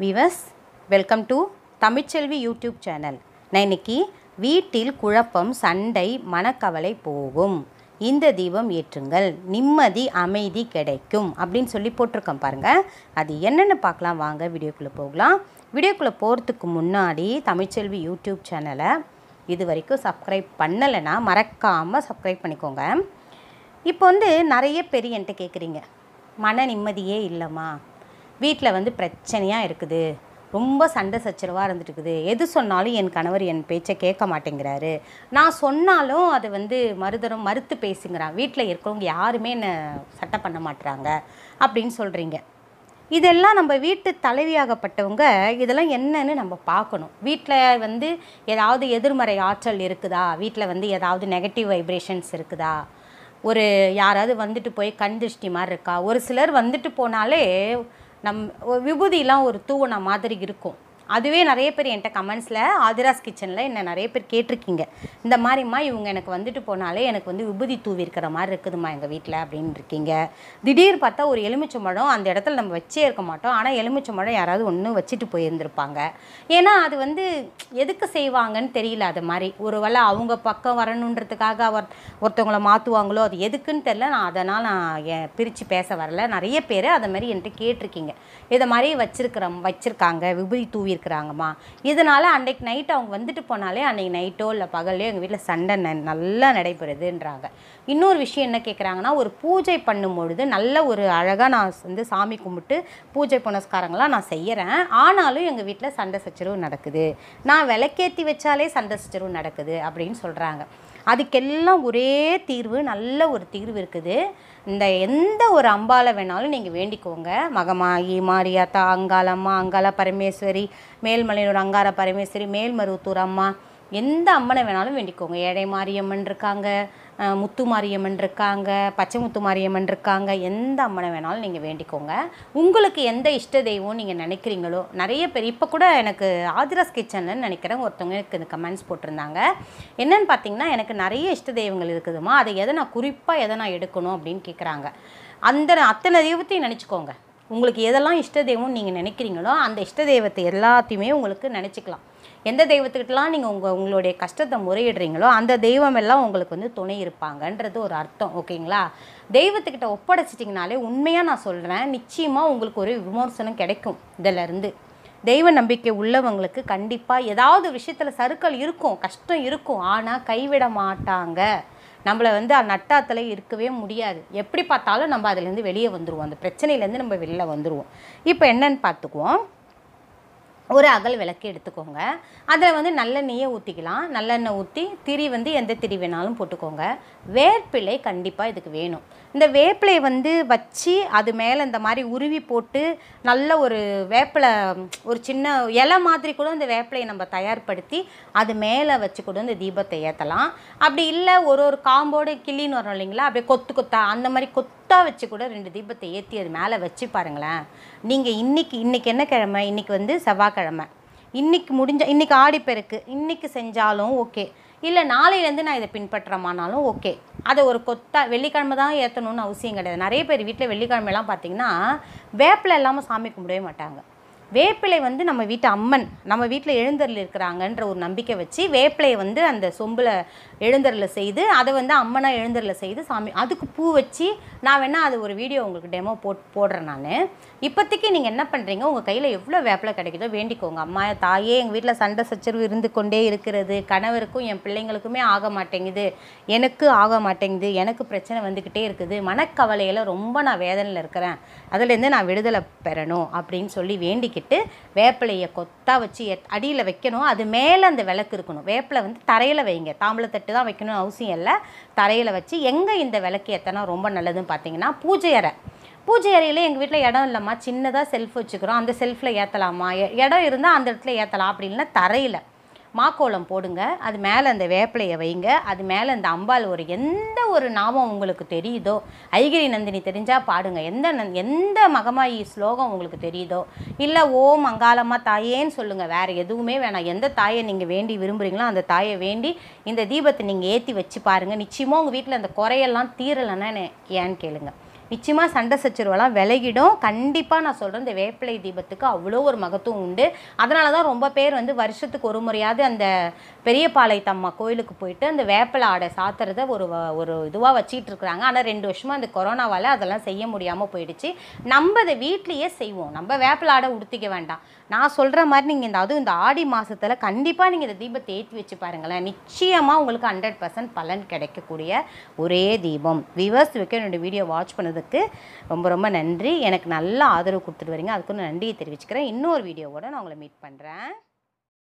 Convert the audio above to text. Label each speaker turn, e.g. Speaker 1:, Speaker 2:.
Speaker 1: viewers welcome to Tamilselvi YouTube channel நான் இன்னைக்கு வீட்டில் குழப்பம் சண்டை மனக்கவலை போகும் இந்த தீபம் ஏற்றுங்கள் நிம்மதி அமைதி கிடைக்கும் அப்படின்னு சொல்லி போட்டிருக்கேன் பாருங்கள் அது என்னென்னு பார்க்கலாம் வாங்க வீடியோக்குள்ளே போகலாம் வீடியோக்குள்ளே போகிறதுக்கு முன்னாடி தமிழ்ச்செல்வி யூடியூப் சேனலை இது வரைக்கும் சப்ஸ்கிரைப் பண்ணலைன்னா மறக்காமல் சப்ஸ்கிரைப் பண்ணிக்கோங்க இப்போ வந்து நிறைய பேர் என்கிட்ட கேட்குறீங்க மன நிம்மதியே இல்லைம்மா வீட்டில் வந்து பிரச்சனையாக இருக்குது ரொம்ப சண்டை சச்சரவாக இருந்துட்டுருக்குது எது சொன்னாலும் என் கணவர் என் பேச்சை கேட்க மாட்டேங்கிறாரு நான் சொன்னாலும் அது வந்து மறுதரம் மறுத்து பேசுங்கிறான் வீட்டில் இருக்கிறவங்க யாருமே என்னை சட்டை பண்ண மாட்டுறாங்க அப்படின்னு சொல்கிறீங்க இதெல்லாம் நம்ம வீட்டு தலைவியாகப்பட்டவங்க இதெல்லாம் என்னன்னு நம்ம பார்க்கணும் வீட்டில் வந்து ஏதாவது எதிர்மறை ஆற்றல் இருக்குதா வீட்டில் வந்து ஏதாவது நெகட்டிவ் வைப்ரேஷன்ஸ் இருக்குதா ஒரு யாராவது வந்துட்டு போய் கண் திருஷ்டி மாதிரி இருக்கா ஒரு சிலர் வந்துட்டு போனாலே நம் விபூதியெலாம் ஒரு தூவன மாதிரி இருக்கும் அதுவே நிறைய பேர் என்கிட்ட கமெண்ட்ஸில் ஆதிராஸ் கிச்சனில் என்னை நிறைய பேர் கேட்டிருக்கீங்க இந்த மாதிரிம்மா இவங்க எனக்கு வந்துட்டு போனாலே எனக்கு வந்து விபூதி தூவி இருக்கிற மாதிரி இருக்குதுமா எங்கள் வீட்டில் அப்படின்னு இருக்கீங்க திடீர் பார்த்தா ஒரு எலுமிச்சை மழம் அந்த இடத்துல நம்ம வச்சே இருக்க மாட்டோம் ஆனால் எலுமிச்சை மழம் யாராவது ஒன்று வச்சுட்டு போயிருந்திருப்பாங்க ஏன்னா அது வந்து எதுக்கு செய்வாங்கன்னு தெரியல அது மாதிரி ஒரு வேளை அவங்க பக்கம் வரணுன்றதுக்காக அவர் ஒருத்தவங்களை மாற்றுவாங்களோ அது எதுக்குன்னு தெரில நான் அதனால் நான் பிரித்து பேச வரல நிறைய பேர் அதை மாதிரி என்கிட்ட கேட்டிருக்கீங்க இதை மாதிரி வச்சுருக்கிற வச்சுருக்காங்க விபதி தூவி இருக்கிறாங்கம்மா இதனால் அன்றைக்கு நைட் அவங்க வந்துட்டு போனாலே அன்றைக்கு நைட்டோ இல்லை பகல்லையோ எங்கள் வீட்டில் சண்டை நல்லா நடைபெறுதுன்றாங்க இன்னொரு விஷயம் என்ன கேட்குறாங்கன்னா ஒரு பூஜை பண்ணும்பொழுது நல்ல ஒரு அழகாக நான் வந்து சாமி கும்பிட்டு பூஜை புனஸ்காரங்களாம் நான் செய்கிறேன் ஆனாலும் எங்கள் வீட்டில் சண்டை சச்சரவு நடக்குது நான் விளக்கேற்றி வச்சாலே சண்டை சச்சரவு நடக்குது அப்படின்னு சொல்கிறாங்க அதுக்கெல்லாம் ஒரே தீர்வு நல்ல ஒரு தீர்வு இருக்குது இந்த எந்த ஒரு அம்பாவை வேணாலும் நீங்கள் வேண்டிக்கோங்க மகமாயி மாரியாத்தா அங்காள அம்மா அங்காள பரமேஸ்வரி மேல்மலையனூர் அங்கார பரமேஸ்வரி மேல்மருவத்தூர் அம்மா எந்த அம்மனை வேணாலும் வேண்டிக்கோங்க ஏழை மாரியம்மன் இருக்காங்க முத்து மாரியம்மன் இருக்காங்க பச்சை முத்து மாரியம்மன் இருக்காங்க எந்த அம்மனை வேணாலும் நீங்கள் வேண்டிக்கோங்க உங்களுக்கு எந்த இஷ்ட தெய்வம் நீங்கள் நினைக்கிறீங்களோ நிறைய பேர் இப்போ கூட எனக்கு ஆதிராஸ் கிச்சனில் நினைக்கிறேன் ஒருத்தவங்க எனக்கு இந்த கமெண்ட்ஸ் போட்டிருந்தாங்க என்னென்னு பார்த்தீங்கன்னா எனக்கு நிறைய இஷ்ட தெய்வங்கள் இருக்குதுமா அதை எதை நான் குறிப்பாக எதை நான் எடுக்கணும் அப்படின்னு கேட்குறாங்க அந்த அத்தனை தெய்வத்தையும் நினச்சிக்கோங்க உங்களுக்கு எதெல்லாம் இஷ்ட தெய்வம்னு நீங்கள் நினைக்கிறீங்களோ அந்த இஷ்ட தெய்வத்தை எல்லாத்தையுமே உங்களுக்கு நினச்சிக்கலாம் எந்த தெய்வத்துக்கிட்டலாம் நீங்கள் உங்கள் உங்களுடைய கஷ்டத்தை முறையிடுறீங்களோ அந்த தெய்வம் எல்லாம் உங்களுக்கு வந்து துணை இருப்பாங்கன்றது ஒரு அர்த்தம் ஓகேங்களா தெய்வத்துக்கிட்ட ஒப்படைச்சிட்டிங்கனாலே உண்மையாக நான் சொல்கிறேன் நிச்சயமாக உங்களுக்கு ஒரு விமர்சனம் கிடைக்கும் இதிலருந்து தெய்வ நம்பிக்கை உள்ளவங்களுக்கு கண்டிப்பாக ஏதாவது விஷயத்தில் சருக்கள் இருக்கும் கஷ்டம் இருக்கும் ஆனால் கைவிட மாட்டாங்க நம்மளை வந்து நட்டாத்தில் இருக்கவே முடியாது எப்படி பார்த்தாலும் நம்ம அதுலேருந்து வெளியே வந்துடுவோம் அந்த பிரச்சனையிலேருந்து நம்ம வெளியில் வந்துடுவோம் இப்போ என்னன்னு பார்த்துக்குவோம் ஒரு அகல் விளக்கு எடுத்துக்கோங்க அதில் வந்து நல்லெண்ணெயை ஊற்றிக்கலாம் நல்லெண்ணெய் ஊற்றி திரி வந்து எந்த திரி வேணாலும் போட்டுக்கோங்க வேப்பிலை கண்டிப்பாக இதுக்கு வேணும் இந்த வேப்பிலை வந்து வச்சு அது மேலே இந்த மாதிரி உருவி போட்டு நல்ல ஒரு வேப்பிலை ஒரு சின்ன இலை மாதிரி கூட இந்த வேப்பிலையை நம்ம தயார்படுத்தி அது மேலே வச்சு கூட இந்த தீபத்தை ஏற்றலாம் அப்படி இல்லை ஒரு ஒரு காம்போடு கிளின்னு வரும் இல்லைங்களா அப்படியே கொத்து கொத்தா அந்த மாதிரி கொத்து வச்சு கூட ரெண்டு தீபத்தை ஏற்றி அது மேலே வச்சு பாருங்களேன் நீங்கள் இன்றைக்கி இன்றைக்கி என்ன கிழமை இன்றைக்கி வந்து செவ்வாய்க்கிழமை வியாழக்கிழமை இன்றைக்கி முடிஞ்ச இன்றைக்கி ஆடிப்பெருக்கு இன்றைக்கி செஞ்சாலும் ஓகே இல்லை நாளையிலேருந்து நான் இதை பின்பற்றமானாலும் ஓகே அதை ஒரு கொத்தா வெள்ளிக்கிழமை தான் ஏற்றணும்னு அவசியம் கிடையாது நிறைய பேர் வீட்டில் வெள்ளிக்கிழமைலாம் பார்த்திங்கன்னா வேப்பில் இல்லாமல் சாமி கும்பிடவே மாட்டாங்க வேப்பிலை வந்து நம்ம வீட்டு அம்மன் நம்ம வீட்டில் எழுந்தரில் இருக்கிறாங்கன்ற ஒரு நம்பிக்கை வச்சு வேப்பிலையை வந்து அந்த சொம்பில் எழுந்தரில் செய்து அதை வந்து அம்மனாக எழுந்தரில் செய்து சாமி அதுக்கு பூ வச்சு நான் வேணால் அது ஒரு வீடியோ உங்களுக்கு டெமோ போட் போடுறேன் நான் இப்போத்திக்கு நீங்கள் என்ன பண்ணுறீங்க உங்கள் கையில் எவ்வளோ வேப்பிலை கிடைக்குதோ வேண்டிக்கோங்க அம்மா தாயே எங்கள் வீட்டில் சண்டை சச்சரவு இருந்து கொண்டே இருக்கிறது கணவருக்கும் என் பிள்ளைங்களுக்குமே ஆக மாட்டேங்குது எனக்கு ஆக மாட்டேங்குது எனக்கு பிரச்சனை வந்துக்கிட்டே இருக்குது மனக்கவலையில் ரொம்ப நான் வேதனையில் இருக்கிறேன் அதுலேருந்து நான் விடுதலை பெறணும் அப்படின்னு சொல்லி வேண்டிக்கிறேன் வச்சுக்கிட்டு வேப்பிலையை கொத்தாக வச்சு அடியில் வைக்கணும் அது மேலே அந்த விளக்கு இருக்கணும் வேப்பிலை வந்து தரையில் வைங்க தாம்பளத்தட்டு தான் வைக்கணும்னு அவசியம் இல்லை தரையில் வச்சு எங்கே இந்த விளக்கு ஏற்றனா ரொம்ப நல்லதுன்னு பார்த்தீங்கன்னா பூஜை அறை பூஜை அறையில் எங்கள் வீட்டில் இடம் இல்லைம்மா சின்னதாக செல்ஃப் வச்சுக்கிறோம் அந்த செல்ஃபில் ஏற்றலாமா இடம் இருந்தால் அந்த இடத்துல ஏற்றலாம் அப்படின்னா தரையில் மாக்கோலம் போடுங்க அது மேலே அந்த வேப்பிலையை வைங்க அது மேலே அந்த அம்பாள் ஒரு எந்த ஒரு நாமம் உங்களுக்கு தெரியுதோ ஐகிரி நந்தினி தெரிஞ்சால் பாடுங்க எந்த எந்த மகமாயி ஸ்லோகம் உங்களுக்கு தெரியுதோ இல்லை ஓம் அங்காளமாக தாயேன்னு சொல்லுங்கள் வேறு எதுவுமே வேணாம் எந்த தாயை நீங்கள் வேண்டி விரும்புகிறீங்களோ அந்த தாயை வேண்டி இந்த தீபத்தை நீங்கள் ஏற்றி வச்சு பாருங்கள் நிச்சயமாக உங்கள் வீட்டில் அந்த குறையெல்லாம் தீரலைன்னா ஏன்னு கேளுங்கள் நிச்சயமாக சண்டை சச்சரவெல்லாம் விலகிடும் கண்டிப்பாக நான் சொல்கிறேன் இந்த வேப்பிலை தீபத்துக்கு அவ்வளோ ஒரு மகத்துவம் உண்டு அதனால தான் ரொம்ப பேர் வந்து வருஷத்துக்கு ஒரு முறையாவது அந்த பெரியபாளையத்தம்மா கோயிலுக்கு போயிட்டு அந்த வேப்பிலை ஆடை சாத்துறத ஒரு ஒரு இதுவாக வச்சிட்டு இருக்கிறாங்க ஆனால் ரெண்டு வருஷமாக அந்த கொரோனாவால் அதெல்லாம் செய்ய முடியாமல் போயிடுச்சு நம்ம அதை வீட்லேயே செய்வோம் நம்ம வேப்பிலை ஆடை உடுத்திக்க வேண்டாம் நான் சொல்கிற மாதிரி நீங்கள் இந்த அதுவும் இந்த ஆடி மாதத்தில் கண்டிப்பாக நீங்கள் இந்த தீபத்தை ஏற்றி வச்சு பாருங்களேன் நிச்சயமாக உங்களுக்கு ஹண்ட்ரட் பர்சன்ட் பலன் கிடைக்கக்கூடிய ஒரே தீபம் விவர்ஸ் வைக்க என்னோடய வீடியோ வாட்ச் பண்ணது சொன்னதுக்கு ரொம்ப ரொம்ப நன்றி எனக்கு நல்லா ஆதரவு கொடுத்துட்டு வரீங்க அதுக்கு நன்றியை தெரிவிச்சுக்கிறேன் இன்னொரு வீடியோவோட நான் உங்களை மீட் பண்ணுறேன்